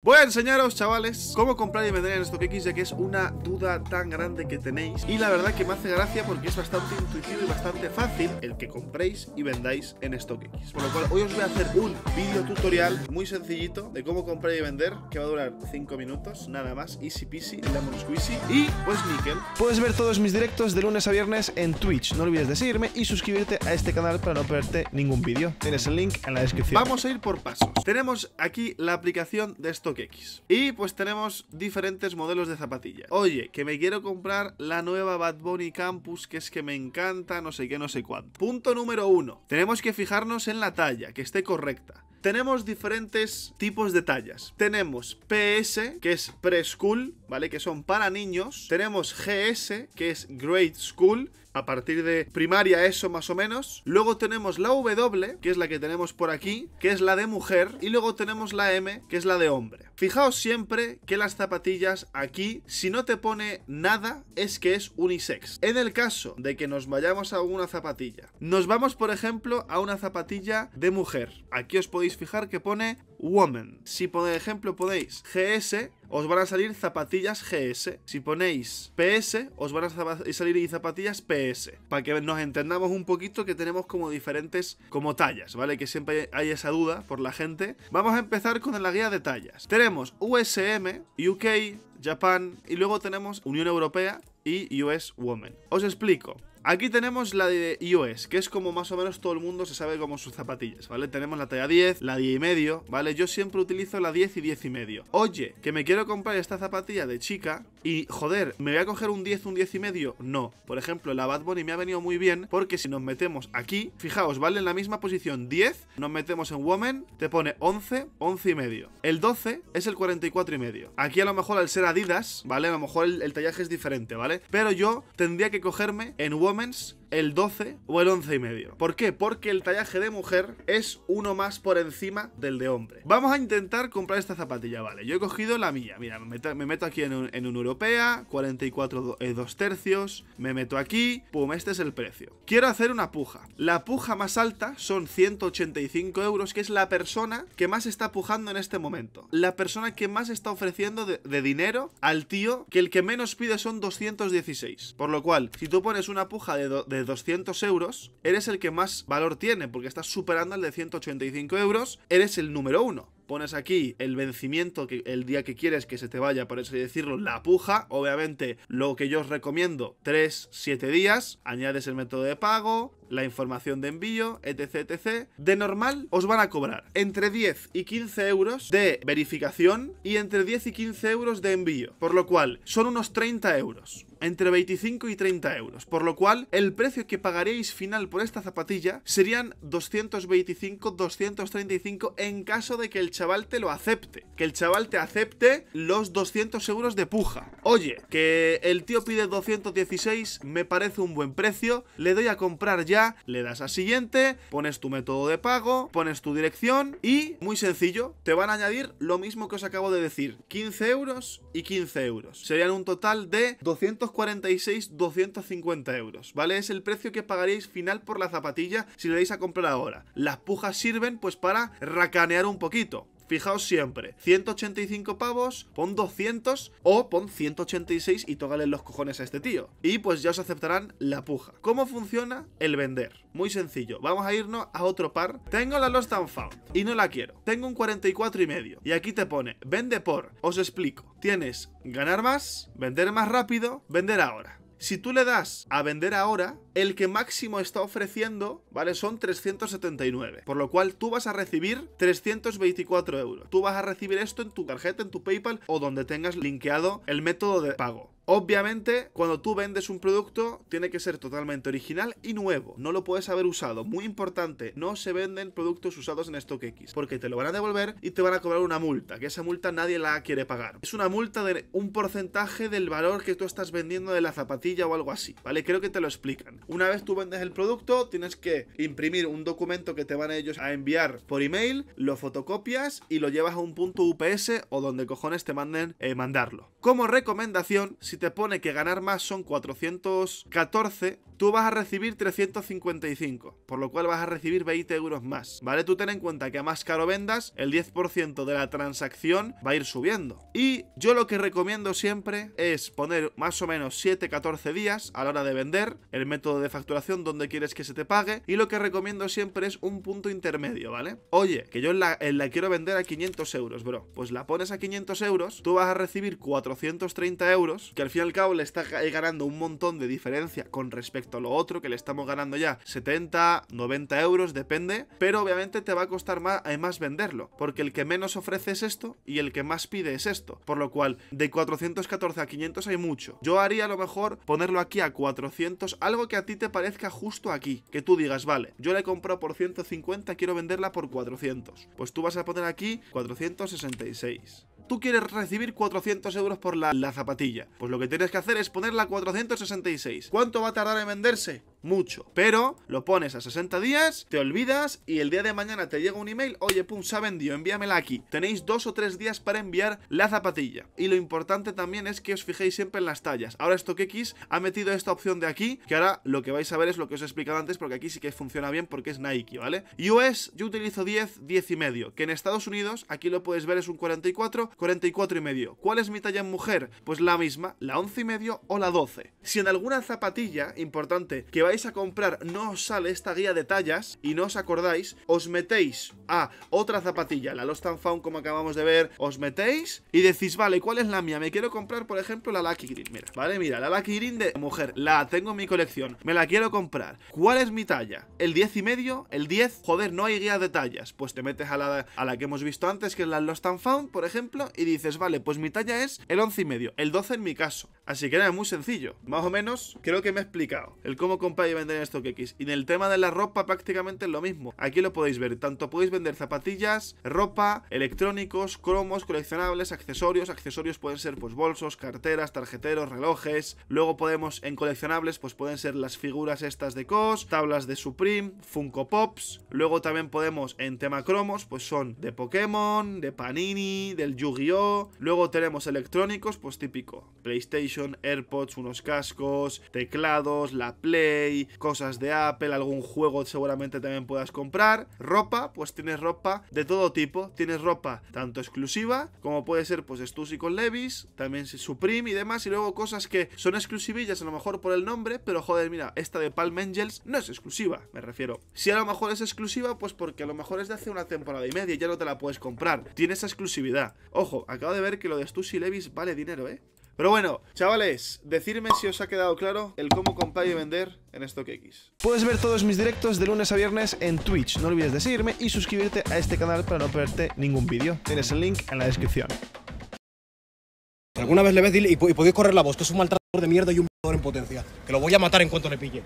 Voy a enseñaros, chavales, cómo comprar y vender en StockX, ya que es una duda tan grande que tenéis. Y la verdad que me hace gracia porque es bastante intuitivo y bastante fácil el que compréis y vendáis en StockX. Por lo cual, hoy os voy a hacer un vídeo tutorial muy sencillito de cómo comprar y vender, que va a durar 5 minutos, nada más, easy peasy, lemon squeezy y pues níquel. Puedes ver todos mis directos de lunes a viernes en Twitch. No olvides de seguirme y suscribirte a este canal para no perderte ningún vídeo. Tienes el link en la descripción. Vamos a ir por pasos. Tenemos aquí la aplicación de StockX y pues tenemos diferentes modelos de zapatillas. Oye, que me quiero comprar la nueva Bad Bunny Campus, que es que me encanta, no sé qué, no sé cuánto. Punto número uno. Tenemos que fijarnos en la talla, que esté correcta. Tenemos diferentes tipos de tallas. Tenemos PS, que es preschool, ¿vale? Que son para niños. Tenemos GS, que es grade school a partir de primaria, eso más o menos. Luego tenemos la W, que es la que tenemos por aquí, que es la de mujer. Y luego tenemos la M, que es la de hombre. Fijaos siempre que las zapatillas aquí, si no te pone nada, es que es unisex. En el caso de que nos vayamos a una zapatilla, nos vamos por ejemplo a una zapatilla de mujer. Aquí os podéis fijar que pone Woman. Si por ejemplo podéis GS, os van a salir zapatillas GS. Si ponéis PS, os van a salir zapatillas PS. Para que nos entendamos un poquito que tenemos como diferentes como tallas, ¿vale? Que siempre hay esa duda por la gente. Vamos a empezar con la guía de tallas. Tenemos USM, UK, japan y luego tenemos Unión Europea y US woman Os explico. Aquí tenemos la de iOS, que es como más o menos todo el mundo se sabe como sus zapatillas, ¿vale? Tenemos la talla 10, la 10 y medio, ¿vale? Yo siempre utilizo la 10 y 10 y medio. Oye, que me quiero comprar esta zapatilla de chica, y joder, ¿me voy a coger un 10, un 10 y medio? No. Por ejemplo, la Bad Bunny me ha venido muy bien porque si nos metemos aquí, fijaos, vale en la misma posición 10, nos metemos en Woman, te pone 11, 11 y medio. El 12 es el 44 y medio. Aquí a lo mejor al ser Adidas, ¿vale? A lo mejor el, el tallaje es diferente, ¿vale? Pero yo tendría que cogerme en Women's el 12 o el 11 y medio. ¿Por qué? Porque el tallaje de mujer es uno más por encima del de hombre. Vamos a intentar comprar esta zapatilla, vale. Yo he cogido la mía. Mira, me meto, aquí en un, europea, 44 eh, dos tercios, me meto aquí, pum, este es el precio. Quiero hacer una puja. La puja más alta son 185 euros, que es la persona que más está pujando en este momento. La persona que más está ofreciendo de, dinero al tío, que el que menos pide son 216. Por lo cual, si tú pones una puja de de 200 euros, eres el que más valor tiene, porque estás superando el de 185 euros, eres el número uno pones aquí el vencimiento, que el día que quieres que se te vaya, por eso decirlo, la puja. Obviamente, lo que yo os recomiendo, 3, 7 días. Añades el método de pago, la información de envío, etc, etc. De normal, os van a cobrar entre 10 y 15 euros de verificación y entre 10 y 15 euros de envío. Por lo cual, son unos 30 euros entre 25 y 30 euros, por lo cual el precio que pagaréis final por esta zapatilla serían 225-235 en caso de que el chaval te lo acepte. Que el chaval te acepte los 200 euros de puja. Oye, que el tío pide 216, me parece un buen precio, le doy a comprar ya, le das a siguiente, pones tu método de pago, pones tu dirección y, muy sencillo, te van a añadir lo mismo que os acabo de decir, 15 euros y 15 euros. Serían un total de 246, 250 euros, ¿vale? Es el precio que pagaréis final por la zapatilla si le dais a comprar ahora. Las pujas sirven pues para racanear un poquito. Fijaos siempre, 185 pavos, pon 200 o pon 186 y tócale los cojones a este tío. Y pues ya os aceptarán la puja. ¿Cómo funciona el vender? Muy sencillo, vamos a irnos a otro par. Tengo la Lost and Found y no la quiero. Tengo un 44 y medio y aquí te pone, vende por, os explico. Tienes ganar más, vender más rápido, vender ahora. Si tú le das a vender ahora, el que máximo está ofreciendo, ¿vale? Son 379. Por lo cual tú vas a recibir 324 euros. Tú vas a recibir esto en tu tarjeta, en tu PayPal o donde tengas linkeado el método de pago. Obviamente, cuando tú vendes un producto, tiene que ser totalmente original y nuevo. No lo puedes haber usado. Muy importante, no se venden productos usados en StockX, porque te lo van a devolver y te van a cobrar una multa, que esa multa nadie la quiere pagar. Es una multa de un porcentaje del valor que tú estás vendiendo de la zapatilla o algo así, ¿vale? Creo que te lo explican. Una vez tú vendes el producto, tienes que imprimir un documento que te van ellos a enviar por email, lo fotocopias y lo llevas a un punto UPS o donde cojones te manden eh, mandarlo. Como recomendación, si si te pone que ganar más son 414, tú vas a recibir 355, por lo cual vas a recibir 20 euros más, ¿vale? Tú ten en cuenta que a más caro vendas, el 10% de la transacción va a ir subiendo. Y yo lo que recomiendo siempre es poner más o menos 7-14 días a la hora de vender, el método de facturación donde quieres que se te pague, y lo que recomiendo siempre es un punto intermedio, ¿vale? Oye, que yo la, quiero vender a 500 euros, bro. Pues la pones a 500 euros, tú vas a recibir 430 euros, que al fin y al cabo le está ganando un montón de diferencia con respecto lo otro, que le estamos ganando ya 70, 90 euros, depende, pero obviamente te va a costar más, además eh, venderlo, porque el que menos ofrece es esto y el que más pide es esto, por lo cual de 414 a 500 hay mucho. Yo haría a lo mejor ponerlo aquí a 400, algo que a ti te parezca justo aquí, que tú digas, vale, yo le he comprado por 150, quiero venderla por 400, pues tú vas a poner aquí 466 tú quieres recibir 400 euros por la, zapatilla. Pues lo que tienes que hacer es ponerla a 466. ¿Cuánto va a tardar en venderse? mucho. Pero lo pones a 60 días, te olvidas y el día de mañana te llega un email, oye, pum, se ha vendido, envíamela aquí. Tenéis dos o tres días para enviar la zapatilla. Y lo importante también es que os fijéis siempre en las tallas. Ahora esto que X ha metido esta opción de aquí, que ahora lo que vais a ver es lo que os he explicado antes, porque aquí sí que funciona bien porque es Nike, ¿vale? US, yo utilizo 10, 10 y medio, que en Estados Unidos, aquí lo puedes ver, es un 44, 44 y medio. ¿Cuál es mi talla en mujer? Pues la misma, la 11 y medio o la 12. Si en alguna zapatilla importante que va vais a comprar no os sale esta guía de tallas y no os acordáis, os metéis a otra zapatilla, la Lost and Found como acabamos de ver, os metéis y decís, vale, ¿cuál es la mía? Me quiero comprar, por ejemplo, la Lucky Green, mira, vale, mira, la Lucky Green de mujer, la tengo en mi colección, me la quiero comprar. ¿Cuál es mi talla? ¿El 10 y medio? ¿El 10? Joder, no hay guía de tallas. Pues te metes a la, a la que hemos visto antes, que es la Lost and Found, por ejemplo, y dices, vale, pues mi talla es el 11 y medio, el 12 en mi caso. Así que era muy sencillo, más o menos creo que me he explicado el cómo comprar y vender que x Y en el tema de la ropa prácticamente es lo mismo. Aquí lo podéis ver. Tanto podéis vender zapatillas, ropa, electrónicos, cromos, coleccionables, accesorios. Accesorios pueden ser pues bolsos, carteras, tarjeteros, relojes. Luego podemos en coleccionables pues pueden ser las figuras estas de COS, tablas de Supreme, Funko Pops. Luego también podemos en tema cromos pues son de Pokémon, de Panini, del Yu-Gi-Oh. Luego tenemos electrónicos pues típico. PlayStation, AirPods, unos cascos, teclados, la Play cosas de Apple, algún juego seguramente también puedas comprar. Ropa, pues tienes ropa de todo tipo. Tienes ropa tanto exclusiva, como puede ser pues Stussy con Levis, también Supreme y demás. Y luego cosas que son exclusivillas a lo mejor por el nombre, pero joder, mira, esta de Palm Angels no es exclusiva, me refiero. Si a lo mejor es exclusiva, pues porque a lo mejor es de hace una temporada y media y ya no te la puedes comprar. Tiene esa exclusividad. Ojo, acabo de ver que lo de Stussy Levis vale dinero, ¿eh? Pero bueno, chavales, decidme si os ha quedado claro el cómo comprar y vender en StockX. Puedes ver todos mis directos de lunes a viernes en Twitch. No olvides de seguirme y suscribirte a este canal para no perderte ningún vídeo. Tienes el link en la descripción. Alguna vez le ves y, y podéis correr la voz, que es un maltratador de mierda y un en potencia. Que lo voy a matar en cuanto le pille.